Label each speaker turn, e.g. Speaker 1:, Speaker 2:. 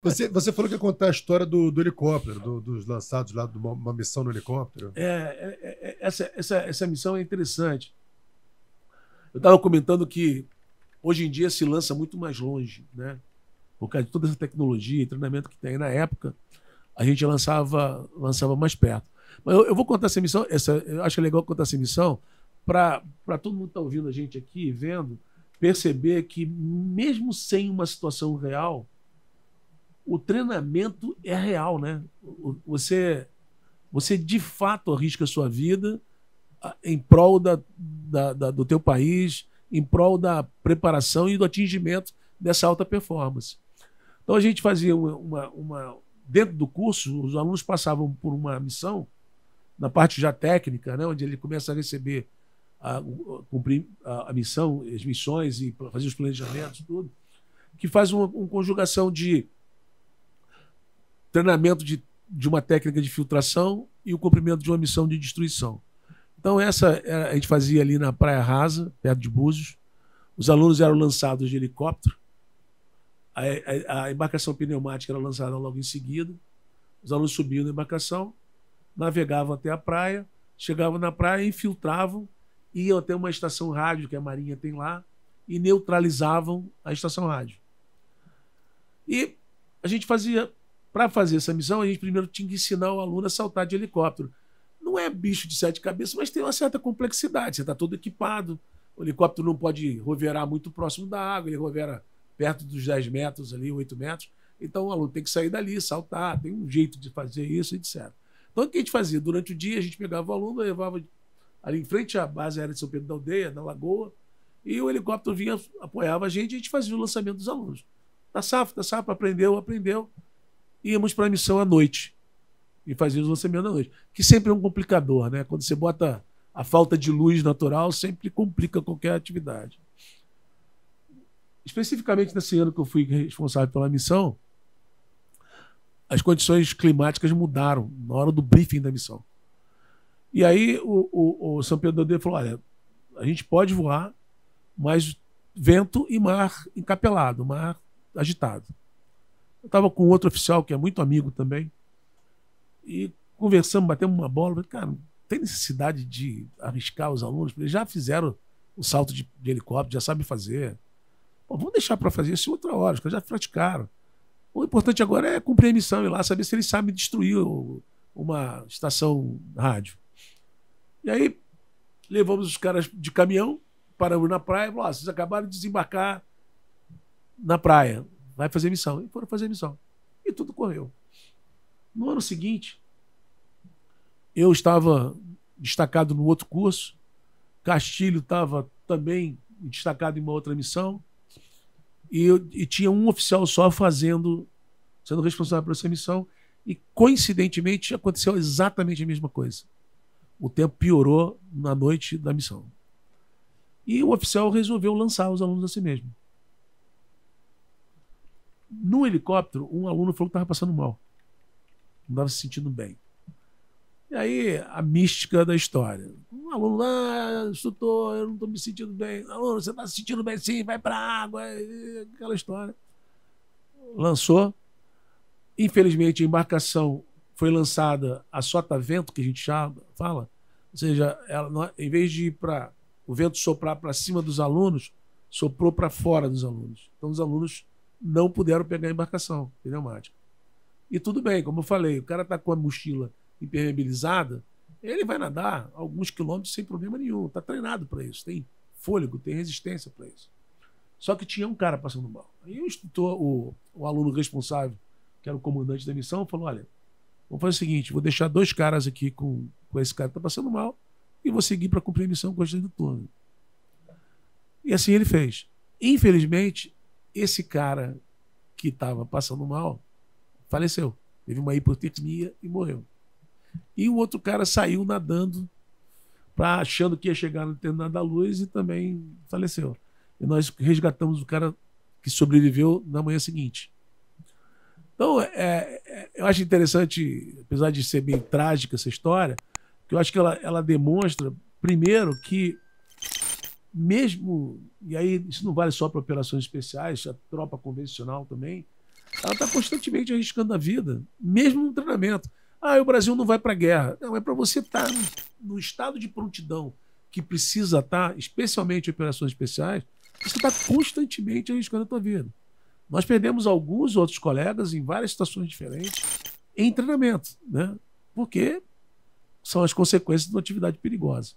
Speaker 1: Você, você falou que ia contar a história do, do helicóptero, do, dos lançados lá, de uma, uma missão no helicóptero. É, é, é, é essa, essa, essa missão é interessante. Eu estava comentando que hoje em dia se lança muito mais longe, né? Por causa de toda essa tecnologia e treinamento que tem. Na época, a gente lançava, lançava mais perto. Mas eu, eu vou contar essa missão, essa, eu acho é legal contar essa missão para todo mundo que está ouvindo a gente aqui, vendo, perceber que mesmo sem uma situação real, o treinamento é real, né? Você, você de fato arrisca a sua vida ah, em prol da, da, da, do teu país, em prol da preparação e do atingimento dessa alta performance. Então a gente fazia uma, uma, uma dentro do curso, os alunos passavam por uma missão na parte já técnica, né, onde ele começa a receber a, a cumprir a, a, missão, as missões e fazer os planejamentos, tudo, que faz uma, uma conjugação de treinamento de, de uma técnica de filtração e o cumprimento de uma missão de destruição. Então, essa é, a gente fazia ali na Praia Rasa, perto de Búzios. Os alunos eram lançados de helicóptero. A, a, a embarcação pneumática era lançada logo em seguida. Os alunos subiam na embarcação, navegavam até a praia, chegavam na praia, infiltravam, iam até uma estação rádio que a Marinha tem lá e neutralizavam a estação rádio. E a gente fazia para fazer essa missão, a gente primeiro tinha que ensinar o aluno a saltar de helicóptero. Não é bicho de sete cabeças, mas tem uma certa complexidade. Você está todo equipado, o helicóptero não pode roverar muito próximo da água, ele rovera perto dos 10 metros, ali, 8 metros. Então o aluno tem que sair dali, saltar, tem um jeito de fazer isso, etc. Então o que a gente fazia? Durante o dia a gente pegava o aluno, levava ali em frente à base aérea de São Pedro da Aldeia, na Lagoa, e o helicóptero vinha, apoiava a gente e a gente fazia o lançamento dos alunos. Tá safo, tá safo, aprendeu, aprendeu íamos para a missão à noite. E fazíamos uma semana à noite. Que sempre é um complicador, né? Quando você bota a falta de luz natural, sempre complica qualquer atividade. Especificamente nesse ano que eu fui responsável pela missão, as condições climáticas mudaram na hora do briefing da missão. E aí o, o, o São Pedro Dodê falou: olha, a gente pode voar, mas vento e mar encapelado, mar agitado. Eu estava com outro oficial que é muito amigo também. E conversamos, batemos uma bola. Falei, cara, tem necessidade de arriscar os alunos? Eles já fizeram o salto de, de helicóptero, já sabem fazer. Pô, vamos deixar para fazer isso outra hora, os caras já praticaram. O importante agora é cumprir a missão e lá saber se eles sabem destruir uma estação rádio. E aí levamos os caras de caminhão, paramos na praia e falamos: ah, vocês acabaram de desembarcar na praia vai fazer missão. E foram fazer missão. E tudo correu. No ano seguinte, eu estava destacado no outro curso, Castilho estava também destacado em uma outra missão, e, eu, e tinha um oficial só fazendo, sendo responsável por essa missão, e coincidentemente aconteceu exatamente a mesma coisa. O tempo piorou na noite da missão. E o oficial resolveu lançar os alunos a si mesmo. No helicóptero, um aluno falou que estava passando mal. Não estava se sentindo bem. E aí, a mística da história. Um aluno, ah, instrutor, eu não estou me sentindo bem. Aluno, você está se sentindo bem sim, vai para a água. Aquela história. Lançou. Infelizmente, a embarcação foi lançada a sota-vento, que a gente chama, fala. Ou seja, ela, é, em vez de ir para o vento soprar para cima dos alunos, soprou para fora dos alunos. Então, os alunos não puderam pegar a embarcação pneumática. E tudo bem, como eu falei, o cara está com a mochila impermeabilizada, ele vai nadar alguns quilômetros sem problema nenhum. Está treinado para isso, tem fôlego, tem resistência para isso. Só que tinha um cara passando mal. Aí o instrutor, o, o aluno responsável, que era o comandante da missão, falou: olha, vamos fazer o seguinte, vou deixar dois caras aqui com, com esse cara que está passando mal e vou seguir para cumprir a missão com a gente do E assim ele fez. Infelizmente, esse cara que estava passando mal faleceu. Teve uma hipotermia e morreu. E o outro cara saiu nadando, pra, achando que ia chegar no nada da luz e também faleceu. E nós resgatamos o cara que sobreviveu na manhã seguinte. Então, é, é, eu acho interessante, apesar de ser bem trágica essa história, que eu acho que ela, ela demonstra, primeiro, que mesmo, e aí isso não vale só para operações especiais, a tropa convencional também, ela está constantemente arriscando a vida, mesmo no treinamento. Ah, o Brasil não vai para a guerra. Não, é para você estar tá no estado de prontidão que precisa estar, tá, especialmente em operações especiais, você está constantemente arriscando a tua vida. Nós perdemos alguns outros colegas em várias situações diferentes em treinamento, né? porque são as consequências de uma atividade perigosa.